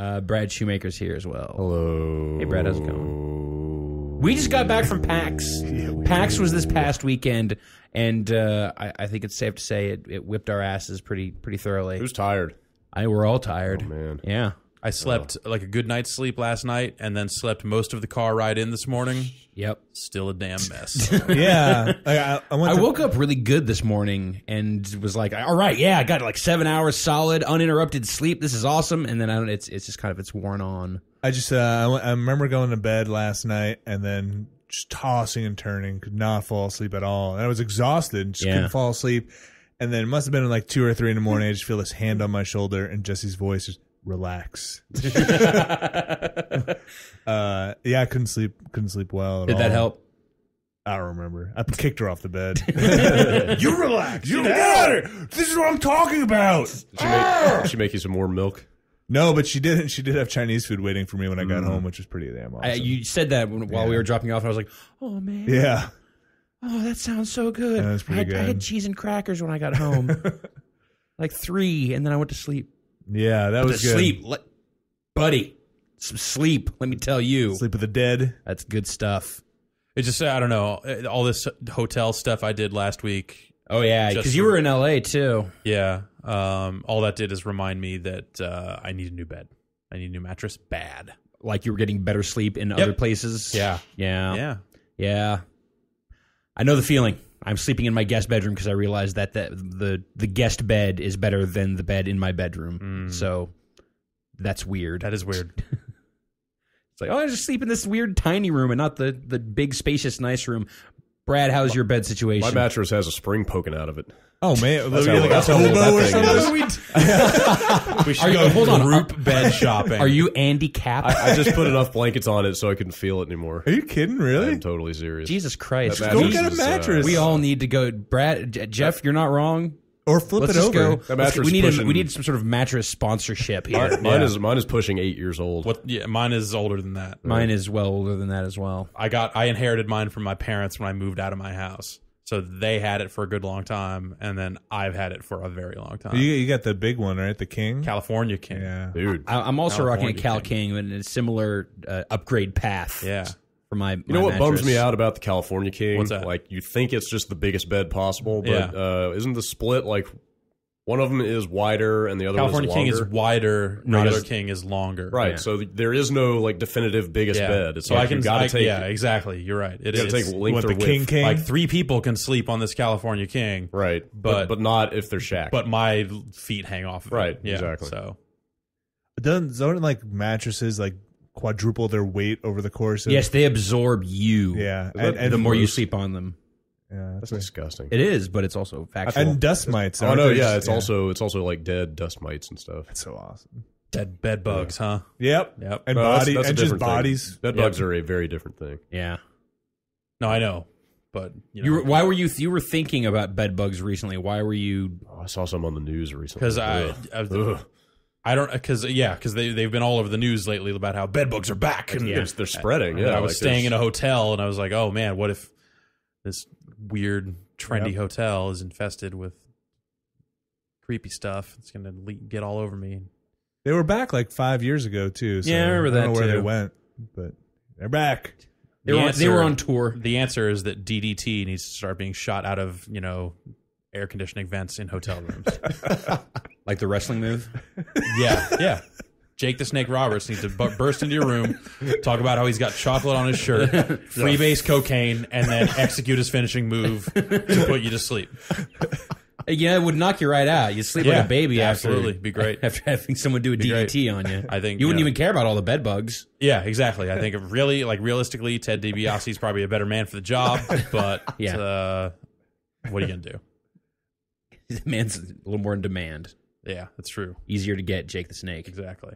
Uh, Brad Shoemaker's here as well. Hello. Hey, Brad, how's it going? We just got back from PAX. PAX was this past weekend, and uh, I, I, think it's safe to say it, it whipped our asses pretty pretty thoroughly. Who's tired? I we're all tired. Oh, man. Yeah. I slept oh. like a good night's sleep last night, and then slept most of the car ride in this morning. Yep, still a damn mess. yeah, I, I, I to- woke up really good this morning and was like, "All right, yeah, I got like seven hours solid, uninterrupted sleep. This is awesome." And then I don't. It's it's just kind of it's worn on. I just uh, I remember going to bed last night and then just tossing and turning, could not fall asleep at all, and I was exhausted, just yeah. couldn't fall asleep. And then it must have been like two or three in the morning. I just feel this hand on my shoulder and Jesse's voice. Just, relax. uh, yeah, I couldn't sleep. Couldn't sleep well. Did all. that help? I don't remember. I kicked her off the bed. you relax. You got her. This is what I'm talking about. Did she, make, ah! did she make you some more milk? No, but she didn't. She did have Chinese food waiting for me when I got mm. home, which was pretty damn awesome. I, you said that when, while yeah. we were dropping off, and I was like, "Oh man, yeah, oh that sounds so good." Yeah, I, had, good. I had cheese and crackers when I got home, like three, and then I went to sleep. Yeah, that was good. sleep, buddy. Some sleep. Let me tell you, Sleep with the Dead. that's good stuff. It's just I don't know eh, all this hotel stuff I did last week. Oh yeah, because you were in L.A. too. Yeah, um, all that did is remind me that uh, I need a new bed. I need a new mattress bad. Like you were getting better sleep in other places. Yeah. yeah, Yeah, yeah. I know the feeling. I'm sleeping in my guest bedroom because I realized that the, the the guest bed is better than the bed in my bedroom. Mm. So that's weird. That is weird. it's like, oh, I just sleep in this weird tiny room and not the the big spacious nice room. Brad, how's your bed situation? My mattress has a spring poking out of it. Oh man, that's, how, that's how old that thing is. we should Are you- go hold on. group bed shopping. Are you Andy Cap? I, I just put enough blankets on it so I couldn't feel it anymore. Are you kidding? Really? I'm totally serious. Jesus Christ! Go get a is, uh, mattress. We all need to go. Brad, J- Jeff, you're not wrong or flip Let's it just over. go- That mattress we need a, we need some sort of mattress sponsorship here. Mine, mine is mine is pushing eight years old. What? Yeah, mine is older than that. Mine is well older than that as well. I got I inherited mine from my parents when I moved out of my house. So they had it for a good long time, and then I've had it for a very long time. You, you got the big one, right? The king. California King. Yeah. dude? I, I'm also rocking a Cal King, in a similar uh, upgrade path. Yeah for my. You my know what mattress. bums me out about the California King? What's that? Like you think it's just the biggest bed possible, but yeah. uh, isn't the split like one of them is wider and the other California one is King is wider. Not regular as, King is longer. Right. Yeah. So there is no like definitive biggest yeah. bed. It's so like I can got to take. Yeah, exactly. You're right. It you is. Take length the width. King King. Like three people can sleep on this California King. Right. But but, but not if they're shacked. But my feet hang off. Of right. It. Yeah, exactly. So. Doesn't, doesn't like mattresses like quadruple their weight over the course of. Yes, they absorb you. Yeah, and, and the more you sleep on them. Yeah, that's, disgusting. It is, but it's also factual. And dust mites. Oh no, yeah, it's also it's also like dead dust mites and stuff. That's so awesome. Dead bed bugs, huh? Yep. Yep. And Well, that's- body, that's a and just different thing. bodies. Bed bugs are a very different thing. Yeah. No, I know, but you, You were, why were you you were thinking about bed bugs recently? Why were you? Oh, I saw some on the news recently. because I, I was- I don't because yeah because they they've been all over the news lately about how bedbugs are back and yeah. they're spreading. yeah, I was like staying in a hotel and I was like, oh man, what if this weird trendy yep. hotel is infested with creepy stuff? It's gonna get all over me. They were back like five years ago too. So yeah, I remember that. I don't know where too. they went, but they're back. They the were, answer, they were on tour. The answer is that DDT needs to start being shot out of you know air conditioning vents in hotel rooms, like the wrestling move yeah, yeah. Jake the Snake Roberts needs to burst into your room, talk about how he's got chocolate on his shirt, freebase cocaine, and then execute his finishing move to put you to sleep. Yeah, it would knock you right out. You'd sleep like a baby after. absolutely. Be great. After having someone do a great. DDT on you. I think, You wouldn't yeah. even care about all the bed bugs. Yeah, exactly. I think really, like realistically, Ted DiBiase is probably a better man for the job, but Yeah. uh, what are you gonna do? The man's a little more in demand. Yeah, that's true. Easier to get Jake the Snake. Exactly.